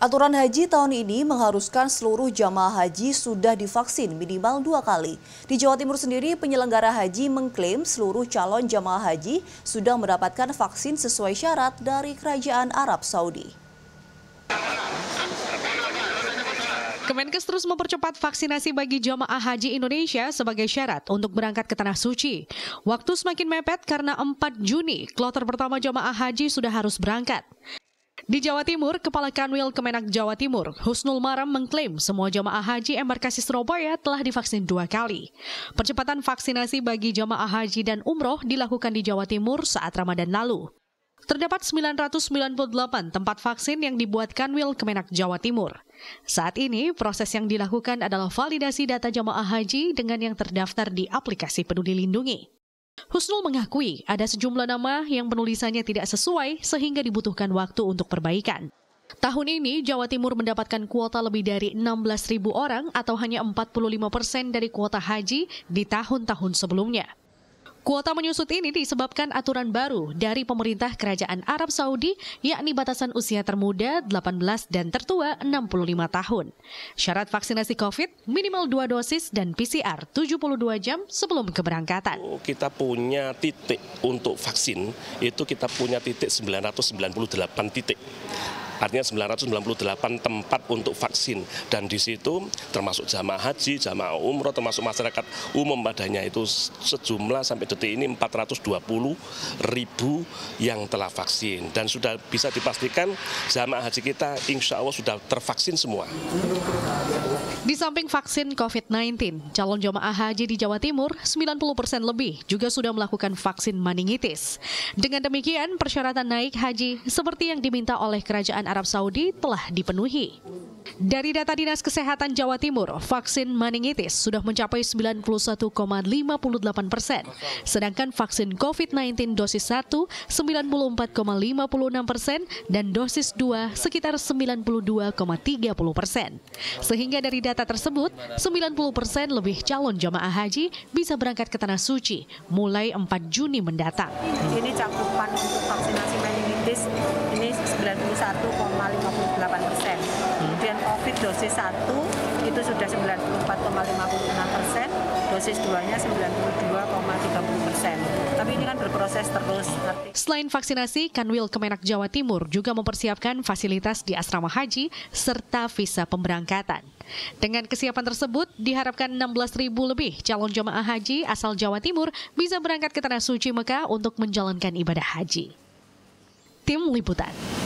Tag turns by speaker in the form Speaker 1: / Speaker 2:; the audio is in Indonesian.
Speaker 1: Aturan haji tahun ini mengharuskan seluruh jamaah haji sudah divaksin minimal dua kali. Di Jawa Timur sendiri, penyelenggara haji mengklaim seluruh calon jamaah haji sudah mendapatkan vaksin sesuai syarat dari Kerajaan Arab Saudi. Kemenkes terus mempercepat vaksinasi bagi jamaah haji Indonesia sebagai syarat untuk berangkat ke Tanah Suci. Waktu semakin mepet karena 4 Juni, kloter pertama jamaah haji sudah harus berangkat. Di Jawa Timur, Kepala Kanwil Kemenak Jawa Timur, Husnul Maram mengklaim semua jemaah haji embarkasi Surabaya telah divaksin dua kali. Percepatan vaksinasi bagi jemaah haji dan umroh dilakukan di Jawa Timur saat Ramadan lalu. Terdapat 998 tempat vaksin yang dibuat Kanwil Kemenak Jawa Timur. Saat ini, proses yang dilakukan adalah validasi data jemaah haji dengan yang terdaftar di aplikasi peduli lindungi. Husnul mengakui ada sejumlah nama yang penulisannya tidak sesuai sehingga dibutuhkan waktu untuk perbaikan. Tahun ini Jawa Timur mendapatkan kuota lebih dari 16.000 orang atau hanya 45 persen dari kuota haji di tahun-tahun sebelumnya. Kuota menyusut ini disebabkan aturan baru dari pemerintah kerajaan Arab Saudi, yakni batasan usia termuda 18 dan tertua 65 tahun. Syarat vaksinasi COVID minimal dua dosis dan PCR 72 jam sebelum keberangkatan. Oh,
Speaker 2: kita punya titik untuk vaksin, itu kita punya titik 998 titik. Artinya 998 tempat untuk vaksin dan di situ termasuk jamaah haji, jamaah umroh, termasuk masyarakat umum padanya itu sejumlah sampai detik ini 420 ribu yang telah vaksin dan sudah bisa dipastikan jamaah haji kita insya Allah sudah tervaksin semua.
Speaker 1: Di samping vaksin COVID-19, calon jemaah haji di Jawa Timur 90% persen lebih juga sudah melakukan vaksin meningitis. Dengan demikian, persyaratan naik haji seperti yang diminta oleh Kerajaan Arab Saudi telah dipenuhi. Dari data Dinas Kesehatan Jawa Timur, vaksin meningitis sudah mencapai 91,58 persen, sedangkan vaksin COVID-19 dosis 1 94,56 persen dan dosis 2 sekitar 92,30 persen. Sehingga dari data tersebut, 90 persen lebih calon jemaah haji bisa berangkat ke Tanah Suci mulai 4 Juni mendatang. Ini cakupan untuk vaksinasi meningitis ini 1,58 persen. Kemudian COVID dosis 1 itu sudah 94,56 persen, dosis 2-nya 92,30 persen. Tapi ini kan berproses terus. Selain vaksinasi, Kanwil Kemenak Jawa Timur juga mempersiapkan fasilitas di asrama haji serta visa pemberangkatan. Dengan kesiapan tersebut, diharapkan 16.000 lebih calon jemaah haji asal Jawa Timur bisa berangkat ke Tanah Suci Mekah untuk menjalankan ibadah haji. Tim Liputan